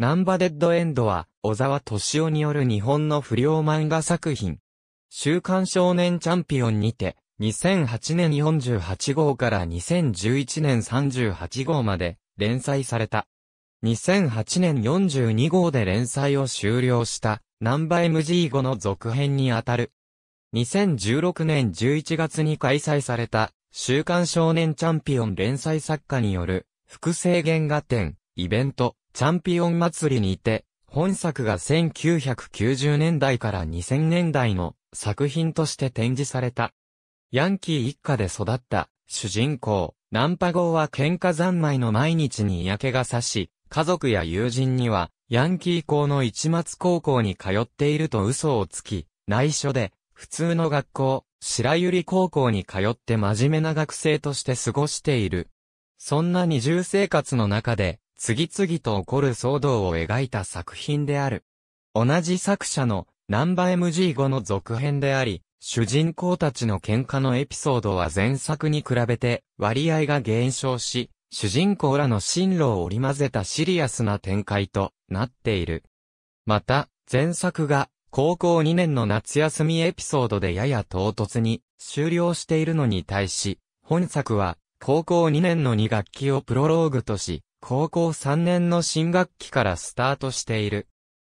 ナンバデッドエンドは、小沢敏夫による日本の不良漫画作品。週刊少年チャンピオンにて、2008年48号から2011年38号まで連載された。2008年42号で連載を終了した、ナンバ MG5 の続編にあたる。2016年11月に開催された、週刊少年チャンピオン連載作家による、複製原画展、イベント。チャンピオン祭りにて、本作が1990年代から2000年代の作品として展示された。ヤンキー一家で育った主人公、ナンパ号は喧嘩三昧の毎日に嫌気がさし、家族や友人には、ヤンキー校の市松高校に通っていると嘘をつき、内緒で、普通の学校、白百合高校に通って真面目な学生として過ごしている。そんな二重生活の中で、次々と起こる騒動を描いた作品である。同じ作者のナンバ MG5 の続編であり、主人公たちの喧嘩のエピソードは前作に比べて割合が減少し、主人公らの進路を織り交ぜたシリアスな展開となっている。また、前作が高校2年の夏休みエピソードでやや唐突に終了しているのに対し、本作は高校2年の2学期をプロローグとし、高校3年の新学期からスタートしている。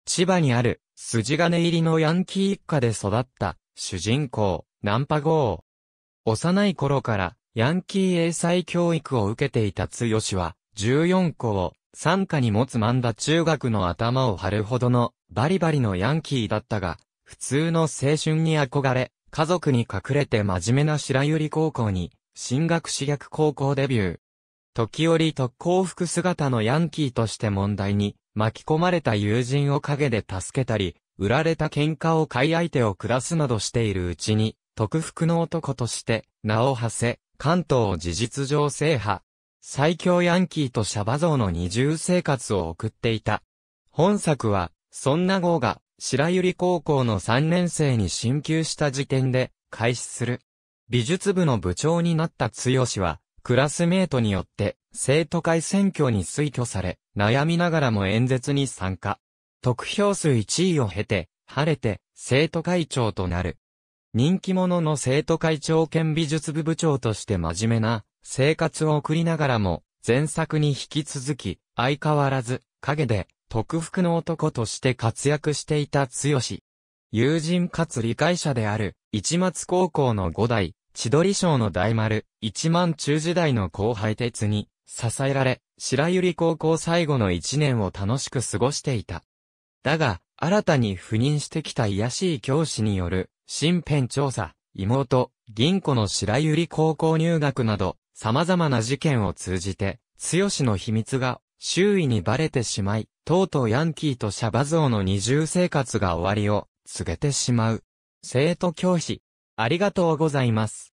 千葉にある、筋金入りのヤンキー一家で育った、主人公、ナンパ号。幼い頃から、ヤンキー英才教育を受けていたつよしは、14個を、参加に持つマンダ中学の頭を張るほどの、バリバリのヤンキーだったが、普通の青春に憧れ、家族に隠れて真面目な白百合高校に、進学私学高校デビュー。時折特攻服姿のヤンキーとして問題に巻き込まれた友人を陰で助けたり、売られた喧嘩を買い相手を下すなどしているうちに、特服の男として名を馳せ、関東を事実上制覇。最強ヤンキーとシャバ像の二重生活を送っていた。本作は、そんな号が、白百合高校の3年生に進級した時点で、開始する。美術部の部長になった剛は、クラスメートによって、生徒会選挙に推挙され、悩みながらも演説に参加。得票数1位を経て、晴れて、生徒会長となる。人気者の生徒会長兼美術部部長として真面目な生活を送りながらも、前作に引き続き、相変わらず、陰で、特服の男として活躍していた強し。友人かつ理解者である、市松高校の五代、千鳥賞の大丸、一万中時代の後輩鉄に、支えられ、白百合高校最後の一年を楽しく過ごしていた。だが、新たに赴任してきた癒しい教師による、身辺調査、妹、銀子の白百合高校入学など、様々な事件を通じて、強しの秘密が、周囲にバレてしまい、とうとうヤンキーとシャバ像の二重生活が終わりを、告げてしまう。生徒教師、ありがとうございます。